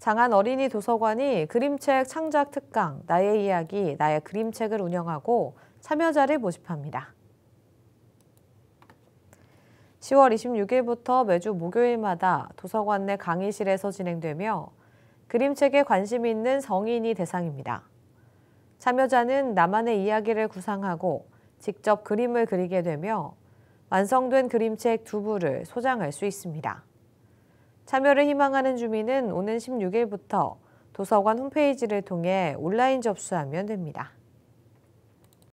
장안 어린이 도서관이 그림책 창작 특강, 나의 이야기, 나의 그림책을 운영하고 참여자를 모집합니다. 10월 26일부터 매주 목요일마다 도서관 내 강의실에서 진행되며 그림책에 관심 있는 성인이 대상입니다. 참여자는 나만의 이야기를 구상하고 직접 그림을 그리게 되며 완성된 그림책 두 부를 소장할 수 있습니다. 참여를 희망하는 주민은 오는 16일부터 도서관 홈페이지를 통해 온라인 접수하면 됩니다.